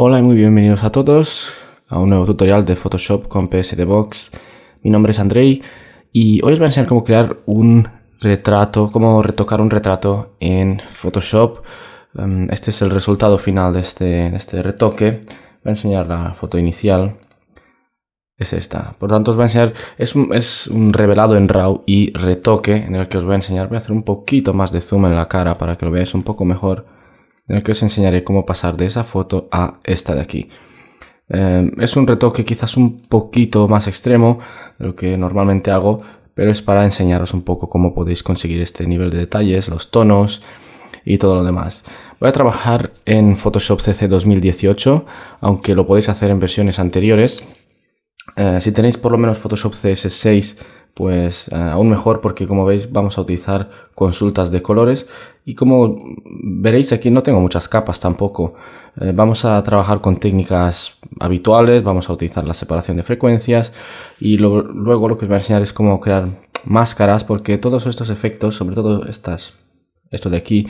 Hola y muy bienvenidos a todos a un nuevo tutorial de Photoshop con PSD Box. Mi nombre es Andrei y hoy os voy a enseñar cómo crear un retrato, cómo retocar un retrato en Photoshop. Em, este es el resultado final de este, este retoque. Voy a enseñar la foto inicial. Es esta. Por tanto, os voy a enseñar, es es un revelado en RAW y retoque en el que os voy a enseñar, voy a hacer un poquito más de zoom en la cara para que lo veáis un poco mejor en el que os enseñaré cómo pasar de esa foto a esta de aquí. Em, es un retoque quizás un poquito más extremo de lo que normalmente hago, pero es para enseñaros un poco cómo podéis conseguir este nivel de detalles, los tonos y todo lo demás. Voy a trabajar en Photoshop CC 2018, aunque lo podéis hacer en versiones anteriores. Eh, si tenéis por lo menos Photoshop CS6 pues eh, aún mejor porque como veis vamos a utilizar consultas de colores y como veréis aquí no tengo muchas capas tampoco. Eh, vamos a trabajar con técnicas habituales, vamos a utilizar la separación de frecuencias y luego lo que os voy a enseñar es cómo crear máscaras porque todos estos efectos, sobre todo estas, esto de aquí,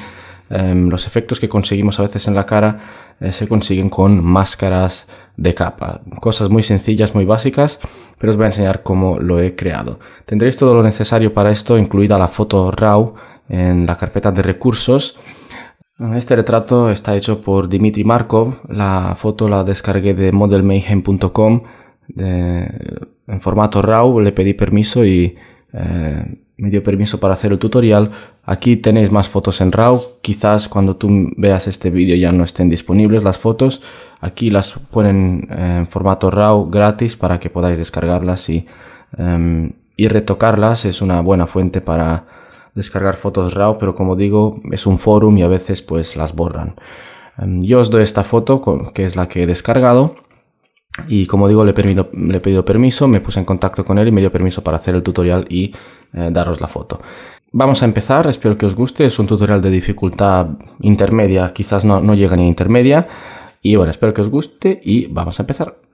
em, los efectos que conseguimos a veces en la cara eh, se consiguen con máscaras de capa. Cosas muy sencillas, muy básicas, pero os voy a enseñar cómo lo he creado. Tendréis todo lo necesario para esto, incluida la foto RAW en la carpeta de recursos. Este retrato está hecho por Dimitri Markov. La foto la descargué de modelmayhem.com en formato RAW. Le pedí permiso y eh, me dio permiso para hacer el tutorial. Aquí tenéis más fotos en RAW. Quizás cuando tú veas este vídeo ya no estén disponibles las fotos. Aquí las ponen en formato RAW gratis para que podáis descargarlas y, em, retocarlas. Es una buena fuente para descargar fotos RAW, pero como digo, es un forum y a veces pues las borran. Em, yo os doy esta foto, que es la que he descargado. Y como digo, le, le he pedido permiso, me puse en contacto con él y me dio permiso para hacer el tutorial y eh, daros la foto. Vamos a empezar, espero que os guste, es un tutorial de dificultad intermedia, quizás no, no llega ni a intermedia. Y bueno, espero que os guste y vamos a empezar.